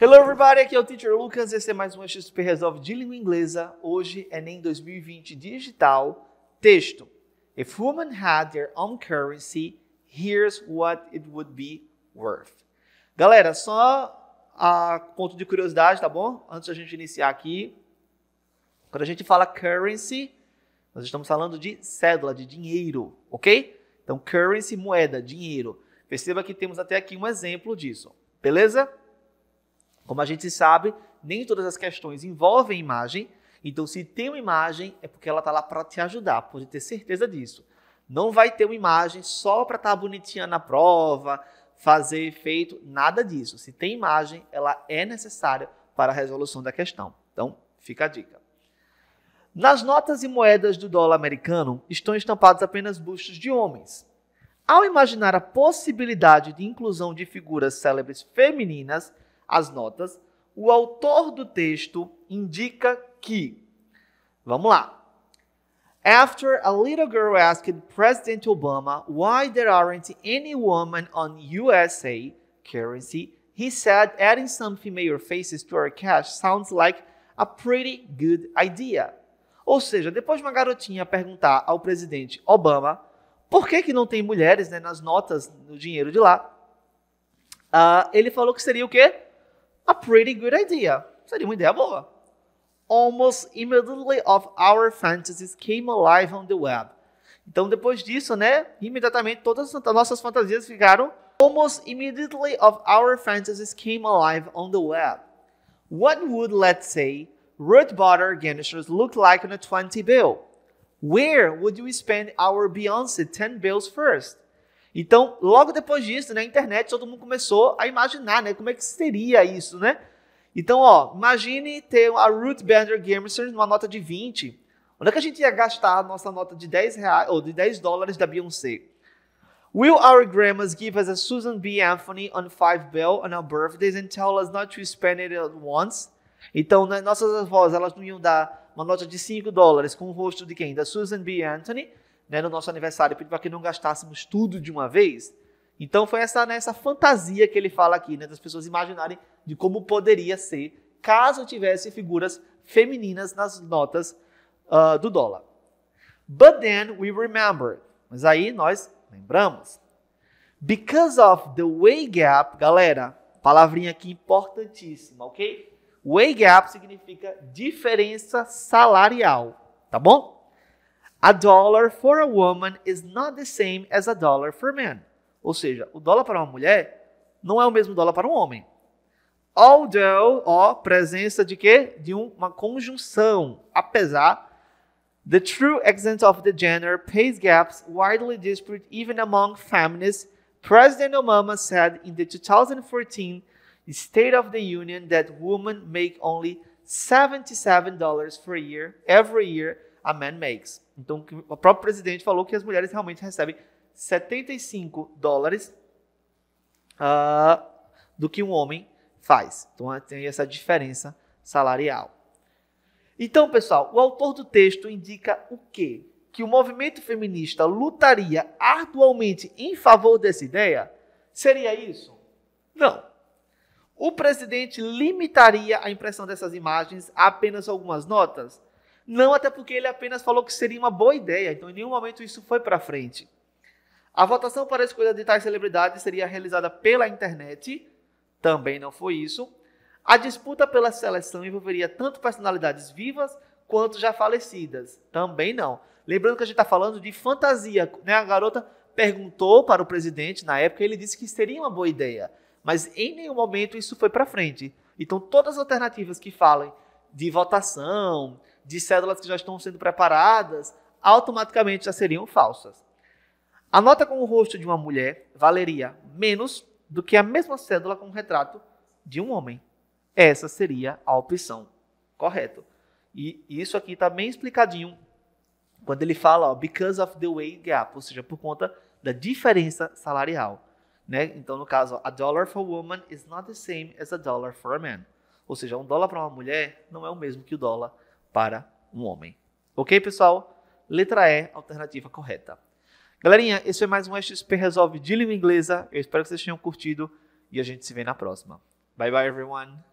Hello everybody, aqui é o Teacher Lucas, esse é mais um XP Resolve de Língua Inglesa, hoje é nem 2020 digital, texto. If woman had their own currency, here's what it would be worth. Galera, só a ah, ponto de curiosidade, tá bom? Antes da gente iniciar aqui, quando a gente fala currency, nós estamos falando de cédula, de dinheiro, ok? Então currency, moeda, dinheiro. Perceba que temos até aqui um exemplo disso, beleza? Como a gente sabe, nem todas as questões envolvem imagem. Então, se tem uma imagem, é porque ela está lá para te ajudar, pode ter certeza disso. Não vai ter uma imagem só para estar tá bonitinha na prova, fazer efeito, nada disso. Se tem imagem, ela é necessária para a resolução da questão. Então, fica a dica. Nas notas e moedas do dólar americano estão estampados apenas bustos de homens. Ao imaginar a possibilidade de inclusão de figuras célebres femininas, as notas, o autor do texto indica que. Vamos lá. After a little girl asked President Obama why there aren't any women on USA currency, he said adding some female faces to our cash sounds like a pretty good idea. Ou seja, depois de uma garotinha perguntar ao presidente Obama por que, que não tem mulheres né, nas notas, no dinheiro de lá, uh, ele falou que seria o quê? A pretty good idea. Seria uma ideia boa. Almost immediately of our fantasies came alive on the web. Então, depois disso, né? Imediatamente todas as nossas fantasias ficaram. Almost immediately of our fantasies came alive on the web. What would, let's say, root butter garnishes look like on a 20 bill? Where would we spend our Beyonce 10 bills first? Então, logo depois disso, na né, internet, todo mundo começou a imaginar, né? Como é que seria isso, né? Então, ó, imagine ter a Ruth Bader Ginsburg numa nota de 20. Onde é que a gente ia gastar a nossa nota de 10 reais, ou de 10 dólares da Beyoncé? Will our grandmas give us a Susan B. Anthony on five bells on our birthdays and tell us not to spend it at once? Então, né, nossas avós, elas não iam dar uma nota de 5 dólares com o rosto de quem? Da Susan B. Anthony né, no nosso aniversário, para que não gastássemos tudo de uma vez. Então foi essa, né, essa fantasia que ele fala aqui, né, das pessoas imaginarem de como poderia ser caso tivesse figuras femininas nas notas uh, do dólar. But then we remember. Mas aí nós lembramos. Because of the way gap, galera, palavrinha aqui importantíssima, ok? Way gap significa diferença salarial, tá bom? A dollar for a woman is not the same as a dollar for men. man. Ou seja, o dólar para uma mulher não é o mesmo dólar para um homem. Although, ó, presença de quê? De uma conjunção. Apesar, the true extent of the gender pay gaps widely disputed even among feminists. President Obama said in the 2014 State of the Union that women make only $77 per year every year a man makes. Então, o próprio presidente falou que as mulheres realmente recebem 75 dólares uh, do que um homem faz. Então, tem essa diferença salarial. Então, pessoal, o autor do texto indica o quê? Que o movimento feminista lutaria arduamente em favor dessa ideia? Seria isso? Não. O presidente limitaria a impressão dessas imagens a apenas algumas notas? Não, até porque ele apenas falou que seria uma boa ideia, então em nenhum momento isso foi para frente. A votação para a escolha de tais celebridades seria realizada pela internet, também não foi isso. A disputa pela seleção envolveria tanto personalidades vivas quanto já falecidas, também não. Lembrando que a gente está falando de fantasia, né? A garota perguntou para o presidente na época, ele disse que seria uma boa ideia, mas em nenhum momento isso foi para frente. Então, todas as alternativas que falem de votação, de cédulas que já estão sendo preparadas, automaticamente já seriam falsas. A nota com o rosto de uma mulher valeria menos do que a mesma cédula com o retrato de um homem. Essa seria a opção correta. E isso aqui está bem explicadinho quando ele fala ó, because of the wage gap, ou seja, por conta da diferença salarial. Né? Então, no caso, ó, a dollar for a woman is not the same as a dollar for a man. Ou seja, um dólar para uma mulher não é o mesmo que o dólar para um homem. Ok, pessoal? Letra E, alternativa correta. Galerinha, esse foi mais um XP Resolve de Língua Inglesa. Eu espero que vocês tenham curtido e a gente se vê na próxima. Bye bye, everyone!